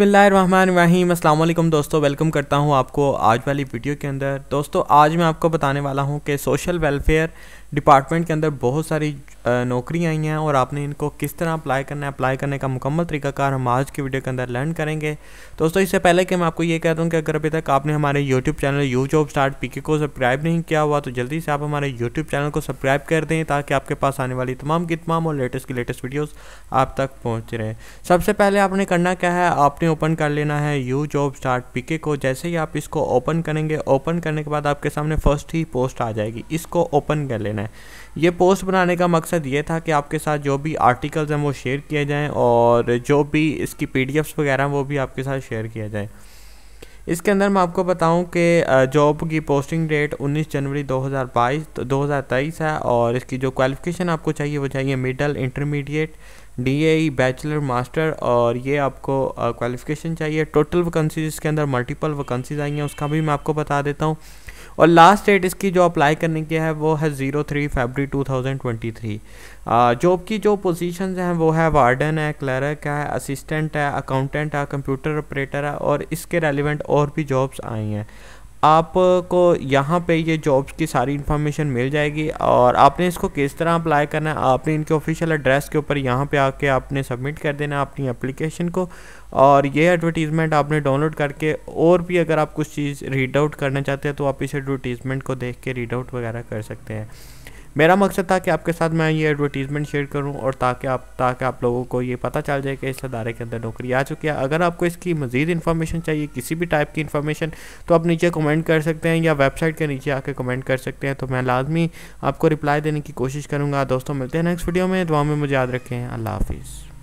बसमीम अल्लाम दोस्तों वेलकम करता हूँ आपको आज वाली वीडियो के अंदर दोस्तों आज मैं आपको बताने वाला हूँ कि सोशल वेलफेयर डिपार्टमेंट के अंदर बहुत सारी नौकरियाँ आई हैं और आपने इनको किस तरह अप्लाई करना है अप्लाई करने का मुकम्मल तरीकाकार हम आज की वीडियो के अंदर लर्न करेंगे दोस्तों इससे पहले कि मैं आपको ये कह दूँ कि अगर अभी तक आपने हमारे YouTube channel U job start PK को सब्सक्राइब नहीं किया हुआ तो जल्दी से आप हमारे यूट्यूब चैनल को सब्सक्राइब कर दें ताकि आपके पास आने वाली तमाम की तमाम और लेटेस्ट की लेटेस्ट वीडियोज़ आप तक पहुँच रहे सबसे पहले आपने करना क्या है आपने ओपन कर लेना है यू जॉब स्टार्ट पीके को जैसे ही आप इसको ओपन करेंगे ओपन करने के बाद आपके सामने फर्स्ट ही पोस्ट आ जाएगी इसको ओपन कर लेना करना है ये पोस्ट बनाने का मकसद ये था कि आपके साथ जो भी आर्टिकल्स हैं वो शेयर किए जाएँ और जो भी इसकी पी वगैरह वो भी आपके साथ शेयर किया जाए इसके अंदर मैं आपको बताऊं कि जॉब की पोस्टिंग डेट 19 जनवरी 2022 तो 2023 है और इसकी जो क्वालिफ़िकेशन आपको चाहिए वो चाहिए middle intermediate DAE bachelor master और ये आपको क्वालिफ़िकेशन चाहिए टोटल वैकेंसीज इसके अंदर मल्टीपल वैकेंसीज आई हैं उसका भी मैं आपको बता देता हूं और लास्ट डेट इसकी जो अप्लाई करने की है वो है zero three February two thousand twenty three job की जो पोजीशंस हैं वो है वार्डन है क्लर्क है असिस्टेंट है अकाउंटेंट है कंप्यूटर ऑपरेटर है और इसके रेलिवेंट और भी जॉब्स आई हैं आपको यहाँ पे ये जॉब्स की सारी इन्फॉर्मेशन मिल जाएगी और आपने इसको किस तरह अप्लाई करना है आपने इनके ऑफिशियल एड्रेस के ऊपर यहाँ पे आके आपने सबमिट कर देना अपनी एप्लीकेशन को और ये एडवर्टीज़मेंट आपने डाउनलोड करके और भी अगर आप कुछ चीज़ रीड आउट करना चाहते हैं तो आप इस एडवर्टीज़मेंट को देख के रीड आउट वगैरह कर सकते हैं मेरा मकसद था कि आपके साथ मैं ये एडवर्टीज़मेंट शेयर करूं और ताकि आप ताकि आप लोगों को ये पता चल जाए कि इस अदारे के अंदर नौकरी आ चुकी है अगर आपको इसकी मज़ीद इन्फॉर्मेशन चाहिए किसी भी टाइप की इन्फॉर्मेशन तो आप नीचे कमेंट कर सकते हैं या वेबसाइट के नीचे आके कमेंट कर सकते हैं तो मैं लाजमी आपको रिप्लाई देने की कोशिश करूँगा दोस्तों मिलते हैं नेक्स्ट वीडियो में दुआ में मुझे याद रखें अल्लाह हाफिज़